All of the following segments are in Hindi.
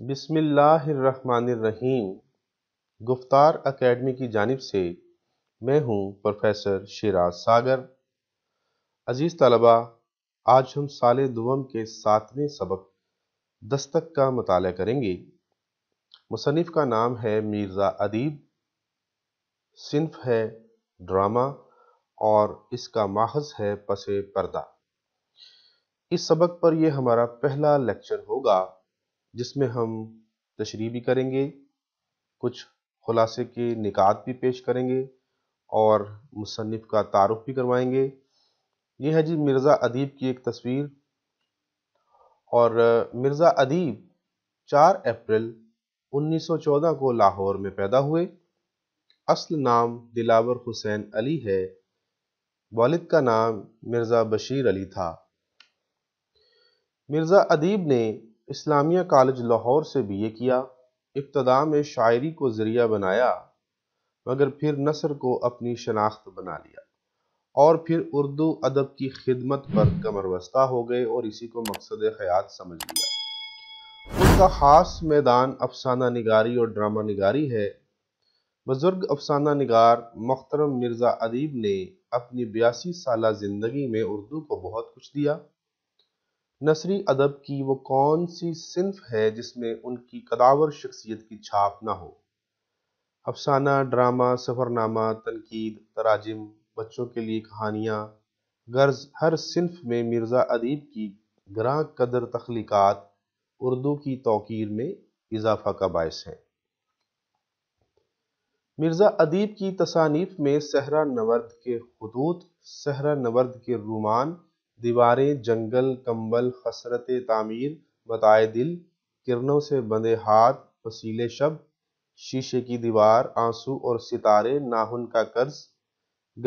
बिसमीम गुफ्तार अकेडमी की जानब से मैं हूं प्रोफेसर शिराज सागर अज़ीज़ तलबा आज हम साल दुवम के सातवें सबक दस्तक का मताल करेंगे मुसनफ़ का नाम है मिर्ज़ा अदीब सिंफ है ड्रामा और इसका माहज है पसे पर्दा इस सबक पर यह हमारा पहला लेक्चर होगा जिसमें हम तशरी भी करेंगे कुछ ख़ुलासे के निकात भी पेश करेंगे और मुसनफ़ का तारफ़ भी करवाएंगे ये है जी मिर्ज़ा अदीब की एक तस्वीर और मिर्ज़ा अदीब 4 अप्रैल 1914 को लाहौर में पैदा हुए असल नाम दिलावर हुसैन अली है वालिद का नाम मिर्ज़ा बशीर अली था मिर्ज़ा अदीब ने इस्लामिया कॉलेज लाहौर से बीए किया इब्तदा में शायरी को ज़रिया बनाया मगर फिर नसर को अपनी शनाख्त बना लिया और फिर उर्दू अदब की खिदमत पर वस्ता हो गए और इसी को मकसद ख़यात समझ लिया उनका ख़ास मैदान अफसाना निगारी और ड्रामा निगारी है बुज़ुर्ग अफसाना निगार मख्तरम मिर्ज़ा अदीब ने अपनी बयासी साल ज़िंदगी में उर्दू को बहुत कुछ दिया नसरी अदब की वो कौन सी सिंफ है जिसमें उनकी कदावर शख्सियत की छाप ना हो अफसाना ड्रामा सफ़रनामा तनकीद तराजिम बच्चों के लिए कहानियाँ गर्ज हर सिंफ में मिर्ज़ा अदीब की ग्रा कदर तख्लीक़ात उर्दू की तोकीर में इजाफा का बायस है मिर्ज़ा अदीब की तसानीफ में सहरा नवर्द के खतूत सहरा नवर्द के रुमान दीवारें जंगल कंबल हसरत तामीर बताए दिल किरणों से बंधे हाथ पसीले शब शीशे की दीवार आंसू और सितारे नाहुन का कर्ज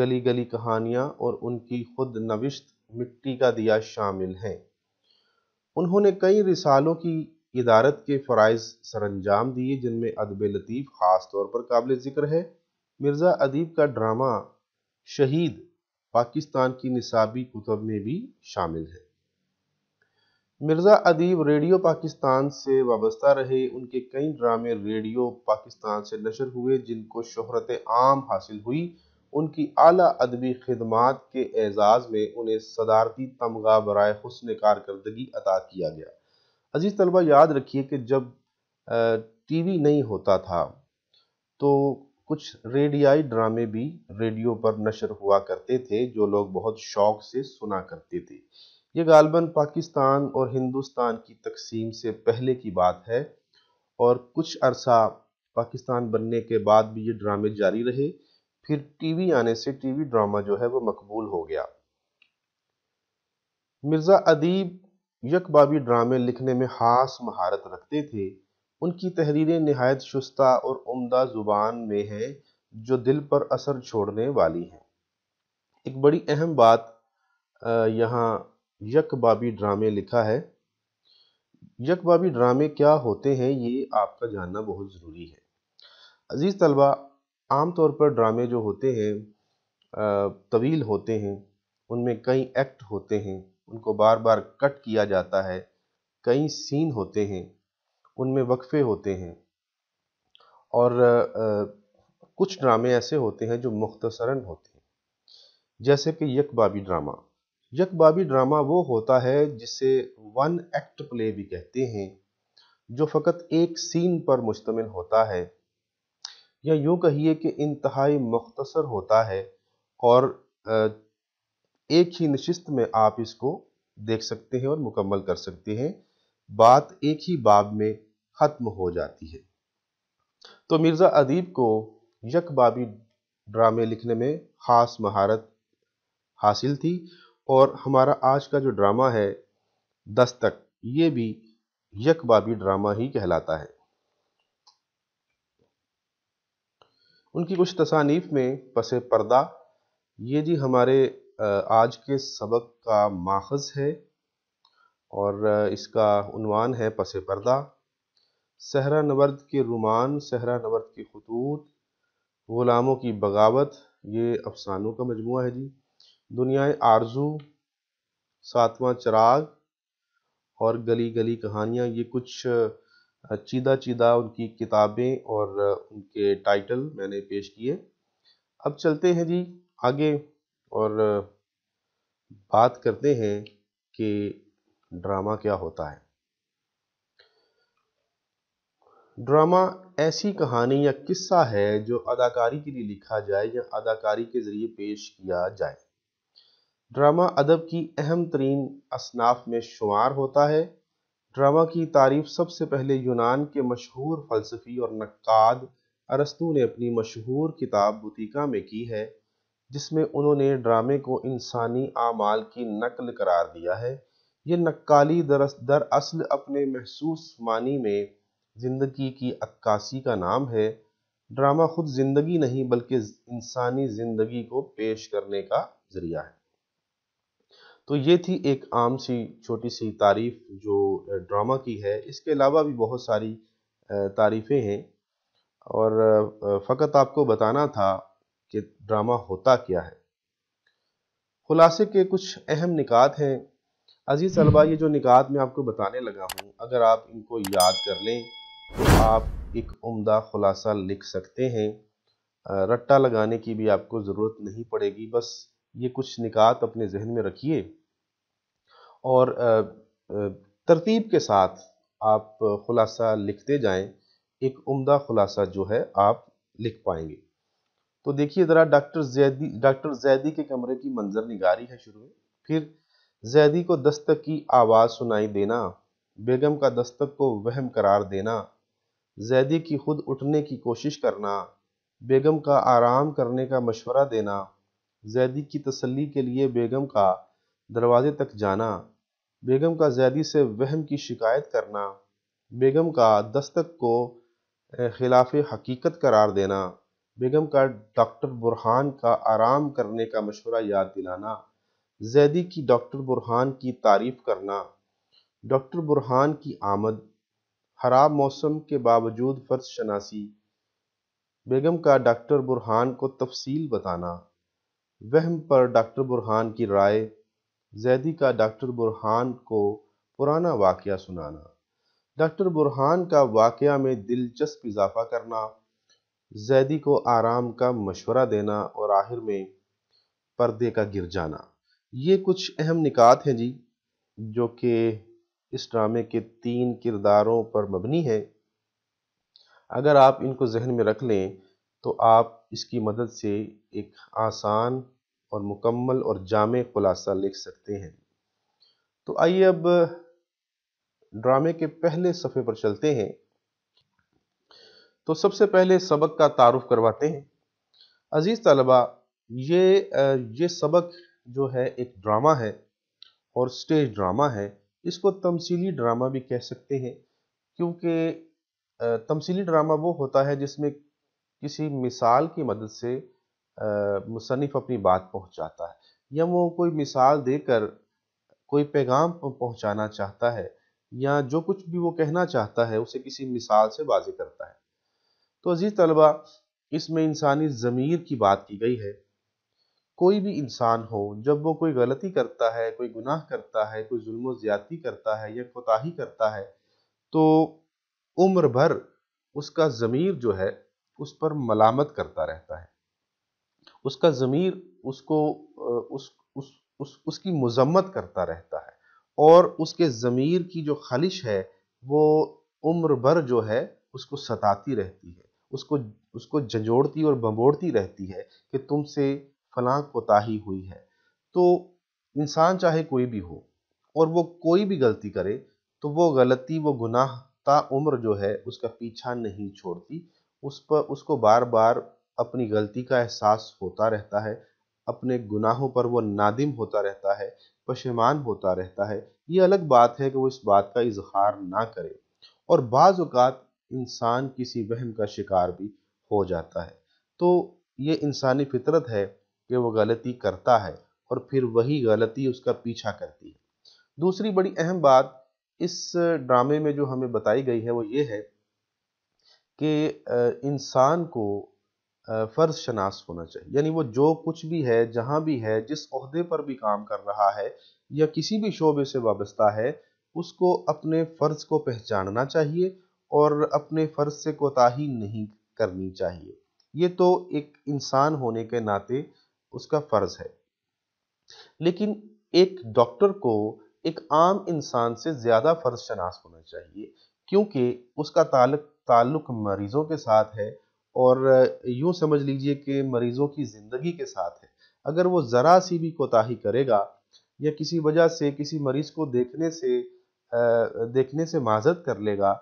गली गली कहानियाँ और उनकी खुद नविश्त मिट्टी का दिया शामिल हैं उन्होंने कई रिसालों की इदारत के फ़राइज सरंजाम दिए जिनमें अदब लतीफ़ ख़ास तौर पर काबिल ज़िक्र है मिर्ज़ा अदीब का ड्रामा शहीद पाकिस्तान की निसाबी कुतब में भी शामिल है मिर्ज़ा अदीब रेडियो पाकिस्तान से वाबस्ता रहे उनके कई ड्रामे रेडियो पाकिस्तान से नशर हुए जिनको शहरत आम हासिल हुई उनकी आला अदबी खदमात के एजाज़ में उन्हें सदारती तमगा बरए हसन कारकर्दगी अदा किया गया अजीज़ तलबा याद रखिए कि जब टी वी नहीं होता था तो कुछ रेडियाई ड्रामे भी रेडियो पर नशर हुआ करते थे जो लोग बहुत शौक से सुना करते थे ये गालबन पाकिस्तान और हिंदुस्तान की तकसीम से पहले की बात है और कुछ अरसा पाकिस्तान बनने के बाद भी ये ड्रामे जारी रहे फिर टीवी आने से टीवी ड्रामा जो है वो मकबूल हो गया मिर्ज़ा अदीब यकबाबी ड्रामे लिखने में खास महारत रखते थे उनकी तहरीरें नहायत शुस्ता और उम्दा ज़ुबान में हैं जो दिल पर असर छोड़ने वाली हैं एक बड़ी अहम बात यहाँ यकबाबी ड्रामे लिखा है यकबाबी ड्रामे क्या होते हैं ये आपका जानना बहुत ज़रूरी है अज़ीज़ तलबा आम तौर पर ड्रामे जो होते हैं तवील होते हैं उनमें कई एक्ट होते हैं उनको बार बार कट किया जाता है कई सीन होते हैं उनमें वक्फ़े होते हैं और आ, कुछ ड्रामे ऐसे होते हैं जो मुख्तसरन होते हैं जैसे कि यकबाबी ड्रामा यकबाबी ड्रामा वो होता है जिसे वन एक्ट प्ले भी कहते हैं जो फ़कत एक सीन पर मुश्तमिल होता है या यूँ कहिए कि इंतहाई मख्तसर होता है और एक ही नशस्त में आप इसको देख सकते हैं और मुकम्मल कर सकते हैं बात एक ही बाब में ख़त्म हो जाती है तो मिर्ज़ा अदीब को यकबाबी ड्रामे लिखने में ख़ास महारत हासिल थी और हमारा आज का जो ड्रामा है दस्तक ये भी यकबाबी ड्रामा ही कहलाता है उनकी कुछ तसानीफ में पस पर्दा ये जी हमारे आज के सबक का माखज़ है और इसका उनवान है पस पर्दा सहरा नवर्द के रुमान सहरा नवर्द के खतूत ग़ुलामों की बगावत ये अफसानों का मजमू है जी दुनिया आरजू सातवां चराग और गली गली कहानियाँ ये कुछ चीदा चीदा उनकी किताबें और उनके टाइटल मैंने पेश किए अब चलते हैं जी आगे और बात करते हैं कि ड्रामा क्या होता है ड्रामा ऐसी कहानी या किस्सा है जो अदाकारी के लिए लिखा जाए या अदाकारी के ज़रिए पेश किया जाए ड्रामा अदब की अहम तरीन असनाफ में शुमार होता है ड्रामा की तारीफ सबसे पहले यूनान के मशहूर फलसफी और नक्काद अरस्तू ने अपनी मशहूर किताब बुतीका में की है जिसमें उन्होंने ड्रामे को इंसानी आमाल की नकल करार दिया है ये नक्काली दरअसल अपने महसूस मानी में ज़िंदगी की अक्कासी का नाम है ड्रामा खुद ज़िंदगी नहीं बल्कि इंसानी ज़िंदगी को पेश करने का ज़रिया है तो ये थी एक आम सी छोटी सी तारीफ जो ड्रामा की है इसके अलावा भी बहुत सारी तारीफ़ें हैं और फ़कत आपको बताना था कि ड्रामा होता क्या है खुलासे के कुछ अहम निकात हैं अज़ीज़ अलबा ये जो निकात मैं आपको बताने लगा हूँ अगर आप इनको याद कर लें आप एक उम्दा खुलासा लिख सकते हैं रट्टा लगाने की भी आपको ज़रूरत नहीं पड़ेगी बस ये कुछ निकात अपने जहन में रखिए और तरतीब के साथ आप ख़ुलासा लिखते जाएं एक उम्दा ख़ुलासा जो है आप लिख पाएंगे तो देखिए ज़रा डॉक्टर जैदी डॉक्टर जैदी के कमरे की मंजर निगारी है शुरू में फिर जैदी को दस्तक की आवाज़ सुनाई देना बेगम का दस्तक को वहम करार देना जैदी की खुद उठने की कोशिश करना बेगम का आराम करने का मशवरा देना जैदी की तसल्ली के लिए बेगम का दरवाजे तक जाना बेगम का जैदी से वहम की शिकायत करना बेगम का दस्तक को खिलाफ हकीकत करार देना बेगम का डॉक्टर बुरहान का आराम करने का मशवरा याद दिलाना जैदी की डॉक्टर बुरहान की तारीफ करना डॉक्टर बुरहान की आमद खराब मौसम के बावजूद फर्ज शनासी बेगम का डॉक्टर बुरहान को तफसील बताना वहम पर डॉक्टर बुरहान की राय जैदी का डॉक्टर बुरहान को पुराना वाक़ सुनाना डॉक्टर बुरहान का वाक़ में दिलचस्प इजाफा करना जैदी को आराम का मशवरा देना और आखिर में पर्दे का गिर जाना ये कुछ अहम निकात हैं जी जो कि इस ड्रामे के तीन किरदारों पर मबनी है अगर आप इनको जहन में रख लें तो आप इसकी मदद से एक आसान और मुकम्मल और जाम खुलासा लिख सकते हैं तो आइए अब ड्रामे के पहले सफ़े पर चलते हैं तो सबसे पहले सबक का तारुफ करवाते हैं अज़ीज़ तलबा ये ये सबक जो है एक ड्रामा है और स्टेज ड्रामा है इसको तमसीली ड्रामा भी कह सकते हैं क्योंकि तमसीली ड्रामा वो होता है जिसमें किसी मिसाल की मदद से मुसनफ़ अपनी बात पहुंचाता है या वो कोई मिसाल देकर कोई पैगाम पहुंचाना चाहता है या जो कुछ भी वो कहना चाहता है उसे किसी मिसाल से बाज़ी करता है तो अजीज़ तलबा इसमें इंसानी ज़मीर की बात की गई है कोई भी इंसान हो जब वो कोई गलती करता है कोई गुनाह करता है कोई जुल्म ज़्यादती करता है या कोताही करता है तो उम्र भर उसका ज़मीर जो है उस पर मलामत करता रहता है उसका ज़मीर उसको उस उस उस उसकी मजम्मत करता रहता है और उसके ज़मीर की जो खलिश है वो उम्र भर जो है उसको सताती रहती है उसको उसको झंझोड़ती और बंबोड़ती रहती है कि तुमसे फलां कोताही हुई है तो इंसान चाहे कोई भी हो और वो कोई भी गलती करे तो वो गलती वो गुनाह ता उम्र जो है उसका पीछा नहीं छोड़ती उस पर उसको बार बार अपनी गलती का एहसास होता रहता है अपने गुनाहों पर वो नादिम होता रहता है पशेमान होता रहता है ये अलग बात है कि वो इस बात का इजहार ना करे और बाज़ात इंसान किसी वहम का शिकार भी हो जाता है तो ये इंसानी फितरत है कि वो गलती करता है और फिर वही गलती उसका पीछा करती है दूसरी बड़ी अहम बात इस ड्रामे में जो हमें बताई गई है वो ये है कि इंसान को फ़र्ज शनास होना चाहिए यानी वो जो कुछ भी है जहाँ भी है जिस अहदे पर भी काम कर रहा है या किसी भी शोबे से वाबस्ता है उसको अपने फ़र्ज को पहचानना चाहिए और अपने फ़र्ज से कोताही नहीं करनी चाहिए ये तो एक इंसान होने के नाते उसका फर्ज है लेकिन एक डॉक्टर को एक आम इंसान से ज्यादा फर्ज शनास होना चाहिए क्योंकि उसका ताल्लुक ताल्लुक मरीजों के साथ है और यूं समझ लीजिए कि मरीजों की ज़िंदगी के साथ है अगर वो ज़रा सी भी कोताही करेगा या किसी वजह से किसी मरीज को देखने से देखने से माजत कर लेगा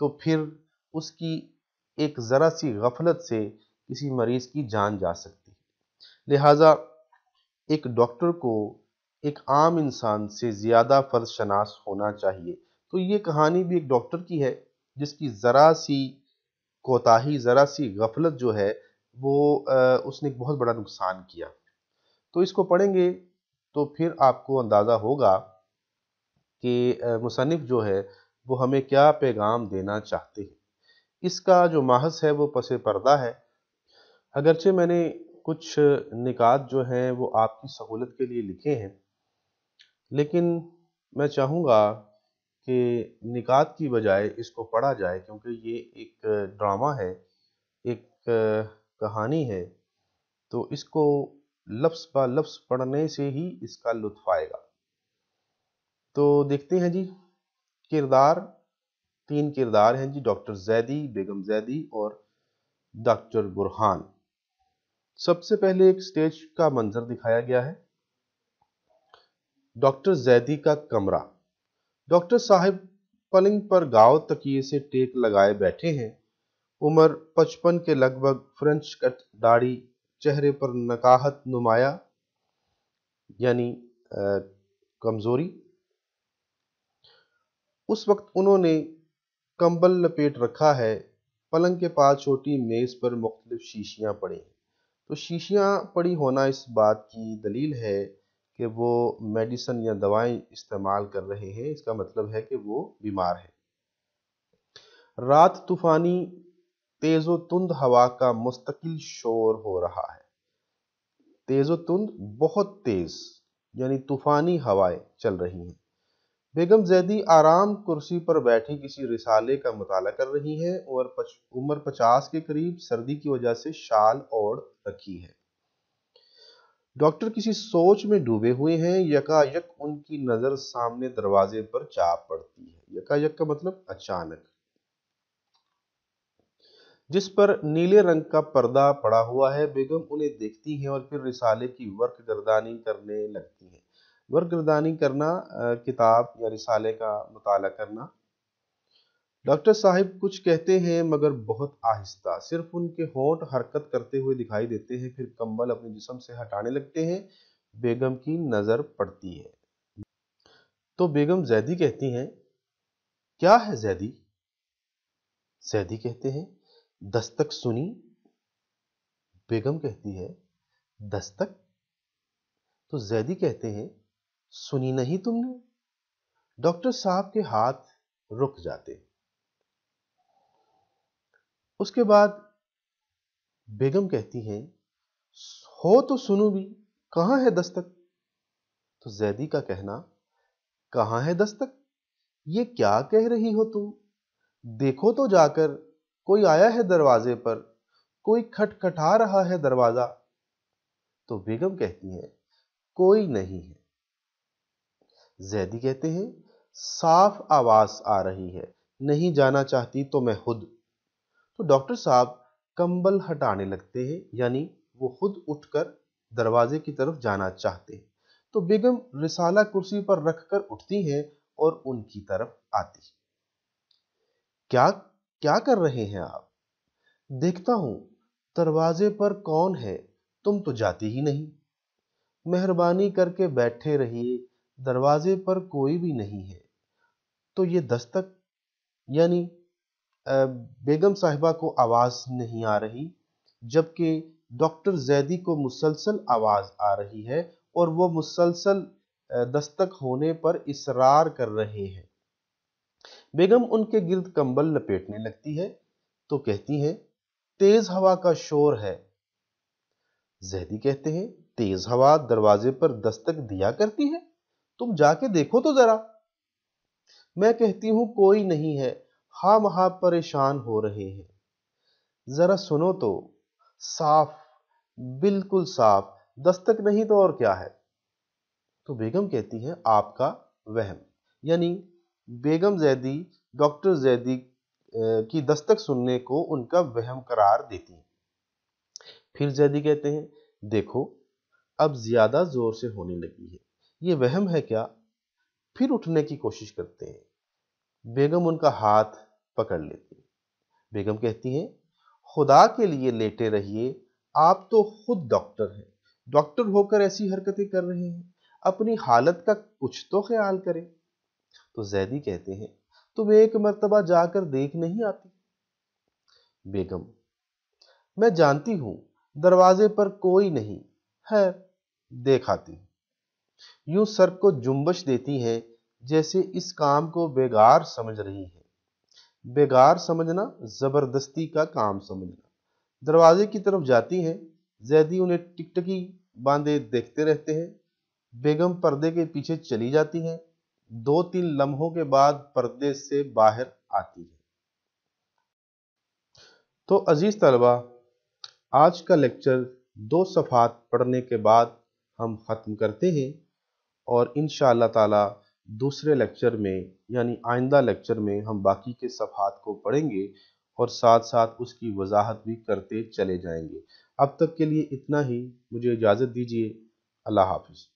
तो फिर उसकी एक ज़रा सी गफलत से किसी मरीज़ की जान जा सकती लिहाजा एक डॉक्टर को एक आम इंसान से ज़्यादा शनास होना चाहिए तो ये कहानी भी एक डॉक्टर की है जिसकी ज़रा सी कोताही ज़रा सी गफलत जो है वो आ, उसने एक बहुत बड़ा नुकसान किया तो इसको पढ़ेंगे तो फिर आपको अंदाज़ा होगा कि मुसनफ़ जो है वो हमें क्या पैगाम देना चाहते हैं इसका जो महज है वो पसे पर्दा है अगरचे मैंने कुछ निकात जो हैं वो आपकी सहूलत के लिए लिखे हैं लेकिन मैं चाहूँगा कि निकात की बजाय इसको पढ़ा जाए क्योंकि ये एक ड्रामा है एक कहानी है तो इसको लफ्स ब लफ्स पढ़ने से ही इसका लुत्फ आएगा तो देखते हैं जी किरदार तीन किरदार हैं जी डॉक्टर जैदी बेगम जैदी और डॉक्टर बुरहान सबसे पहले एक स्टेज का मंजर दिखाया गया है डॉक्टर जैदी का कमरा डॉक्टर साहब पलंग पर गांव तकिए से टेक लगाए बैठे हैं उम्र पचपन के लगभग फ्रेंच कट दाढ़ी चेहरे पर नकाहत नुमाया यानी कमजोरी उस वक्त उन्होंने कंबल लपेट रखा है पलंग के पास छोटी मेज पर मुख्तलिफ शीशियां पड़ी हैं तो शीशियाँ पड़ी होना इस बात की दलील है कि वो मेडिसन या दवाएं इस्तेमाल कर रहे हैं इसका मतलब है कि वो बीमार है रात तूफानी तेज़ो तुंद हवा का मुस्तकिल शोर हो रहा है तेज़ो तुंद बहुत तेज़ यानी तूफानी हवाएं चल रही हैं बेगम जैदी आराम कुर्सी पर बैठी किसी रिसाले का मताल कर रही हैं और पच, उम्र पचास के करीब सर्दी की वजह से शाल ओढ़ रखी है डॉक्टर किसी सोच में डूबे हुए हैं यकायक उनकी नजर सामने दरवाजे पर चाप पड़ती है यकायक का मतलब अचानक जिस पर नीले रंग का पर्दा पड़ा हुआ है बेगम उन्हें देखती हैं और फिर रिसाले की वर्क गर्दानी करने लगती हैं वर्गरदानी करना किताब या रिसाले का मताल करना डॉक्टर साहब कुछ कहते हैं मगर बहुत आहिस्ता सिर्फ उनके होंठ हरकत करते हुए दिखाई देते हैं फिर कंबल अपने जिसम से हटाने लगते हैं बेगम की नज़र पड़ती है तो बेगम जैदी कहती हैं क्या है जैदी जैदी कहते हैं दस्तक सुनी बेगम कहती है दस्तक तो जैदी कहते हैं सुनी नहीं तुमने डॉक्टर साहब के हाथ रुक जाते उसके बाद बेगम कहती हैं हो तो सुनो भी कहां है दस्तक तो जैदी का कहना कहां है दस्तक ये क्या कह रही हो तुम देखो तो जाकर कोई आया है दरवाजे पर कोई खटखटा रहा है दरवाजा तो बेगम कहती है कोई नहीं है जैदी कहते हैं साफ आवाज़ आ रही है नहीं जाना चाहती तो मैं खुद तो डॉक्टर साहब कंबल हटाने लगते हैं यानी वो खुद उठकर दरवाजे की तरफ जाना चाहते हैं तो बेगम रिसाला कुर्सी पर रखकर उठती है और उनकी तरफ आती क्या क्या कर रहे हैं आप देखता हूं दरवाजे पर कौन है तुम तो जाती ही नहीं मेहरबानी करके बैठे रहिए दरवाजे पर कोई भी नहीं है तो ये दस्तक यानी बेगम साहिबा को आवाज़ नहीं आ रही जबकि डॉक्टर जैदी को मुसलसल आवाज़ आ रही है और वो मुसलसल दस्तक होने पर इसरार कर रहे हैं बेगम उनके गिर्द कंबल लपेटने लगती है तो कहती हैं तेज हवा का शोर है जैदी कहते हैं तेज हवा दरवाजे पर दस्तक दिया करती है तुम जाके देखो तो जरा मैं कहती हूं कोई नहीं है हा महा परेशान हो रहे हैं जरा सुनो तो साफ बिल्कुल साफ दस्तक नहीं तो और क्या है तो बेगम कहती है आपका वहम यानी बेगम जैदी डॉक्टर जैदी की दस्तक सुनने को उनका वहम करार देती है फिर जैदी कहते हैं देखो अब ज्यादा जोर से होने लगी है ये वहम है क्या फिर उठने की कोशिश करते हैं बेगम उनका हाथ पकड़ लेती है बेगम कहती हैं खुदा के लिए लेटे रहिए आप तो खुद डॉक्टर हैं डॉक्टर होकर ऐसी हरकतें कर रहे हैं अपनी हालत का कुछ तो ख्याल करें तो जैदी कहते हैं तुम एक मरतबा जाकर देख नहीं आती बेगम मैं जानती हूं दरवाजे पर कोई नहीं है देखाती यूं सर को जुम्बश देती है जैसे इस काम को बेगार समझ रही है बेगार समझना ज़बरदस्ती का काम समझना दरवाजे की तरफ जाती है जैदी उन्हें टिकटकी बांधे देखते रहते हैं बेगम पर्दे के पीछे चली जाती है दो तीन लम्हों के बाद पर्दे से बाहर आती है तो अजीज तलबा आज का लेक्चर दो सफ़ात पढ़ने के बाद हम ख़त्म करते हैं और इन ताला दूसरे लेक्चर में यानी आइंदा लेक्चर में हम बाकी के सफ़ात को पढ़ेंगे और साथ साथ उसकी वजाहत भी करते चले जाएंगे अब तक के लिए इतना ही मुझे इजाज़त दीजिए अल्लाह हाफिज़